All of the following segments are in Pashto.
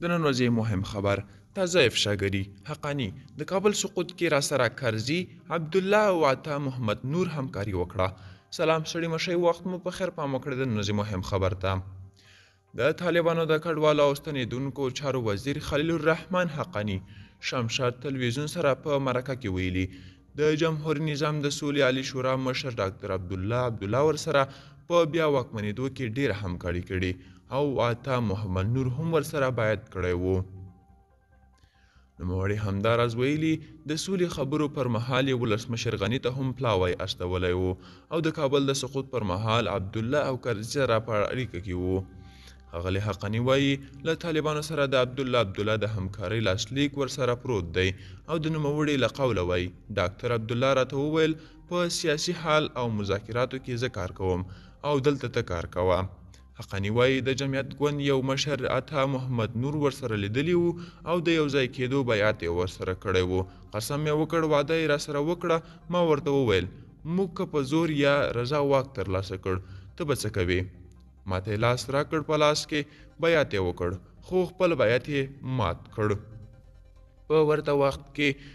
د نن ورځې مهم خبر تازه افشاګری حقانی د کابل سقوط کې را سره کرزي عبد الله او عطا محمد نور همکاري وکړه سلام سړی مشه وخت مو په خیر پام وکړه د نن مهم خبر ته د طالبانو د کډوالو او ستنیدونکو چارو وزیر خلیل الرحمن حقانی شمشاد تلویزیون سره په مرکه کې ویلي د جمهور نظام د سولې علي شورا مشر ډاکټر عبد الله عبد الله ور سره په بیا واکمنېدو کې ډیر همکاري کړې او عطا محمد نور هم ورسره باید کړی وو نوموړي همداراز ویلي د سولې خبرو پر مهال یې ولسمشر غني ته هم پلاوی استولی وو او د کابل د سقوط پر مهال عبدالله او کرزي سره په اړیکه کې وو اغلی حقنی وایي له طالبانو سره د عبدالله عبدالله د همکارۍ لاسلیک ورسره پروت دی او د نوموړي له قوله وایي ډاکتر عبدالله راته وویل په سیاسي حال او مذاکراتو کې زه کار کوم او دلته ته کار کوه حقانی وایي د جمعیت ګوند یو مشر عطا محمد نور ورسره لیدلی وو او د یو ځای کېدو بیعت یې ورسره کړی وو قسم یې وکړ واده یې راسره وکړه ما ورته وویل موږ که په زور یا رضا واک ترلاسه کړ ته به څه کوې ما ته یې لاس راکړ په لاس کې بیعت یې وکړ خو خپل بیعت یې مات کړ په ورته وخت کې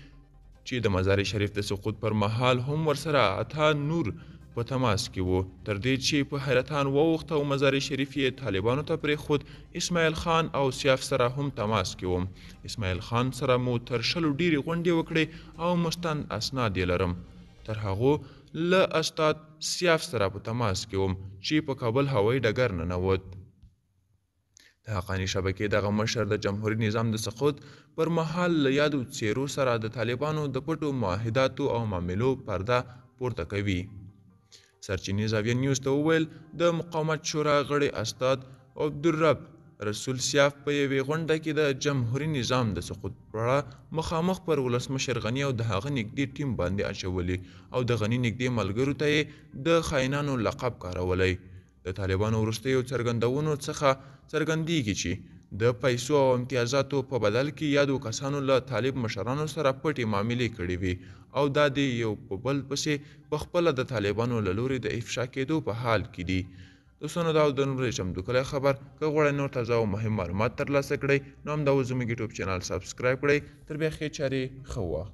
چې د مزار شریف د سقوط پر مهال هم ورسره عطا نور په تماس کې وو تر دې چې په حیرتان ووخت او مزار شریف یې طالبانو ته پرېښود اسماعیل خان او سیاف سره هم تماس کې وم اسماعیل خان سره مو تر شلو ډیرې غونډې وکړې او مستند اسناد یې لرم تر هغو له استاد سیاف سره په تماس کې وم چې په کابل هوایي ډګر ننوت د حقانی شبکې دغه مشر د جمهوریت نظام د سقوط پر مهال له یادو څیرو سره د طالبانو د پټو معاهداتو او معاملو پرده پورته کوي سرچینې زاویه نیوز ته وویل د مقاومت شورا غړي استاد عبدالرب رسول سیاف په یوې غونډه کې د جمهوریت نظام د سقوط په اړه مخامخ پر ولسمشر غنی او د هغه نږدې ټیم باندې اچولې او د غنی نږدې ملګرو ته یې د خاینانو لقب کارولی د طالبانو وروستیو څرګندونو څخه څرګندیږي چې د پیسو او امتیازاتو په بدل کې یادو کسانو له طالب مشرانو سره پټې معاملې کړې وي او دا د یو په بل پسې په خپله د طالبانو له لورې د افشا کېدو په حال کې دي دوستانو دا د نورې چمتوکلی خبر که غواړئ نور تازه او مهم معلومات ترلاسه کړئ نو همدا اوس زموږ یوټیوب چینل سبسکرایب کړئ تر بیا ښې چارې ښه وخت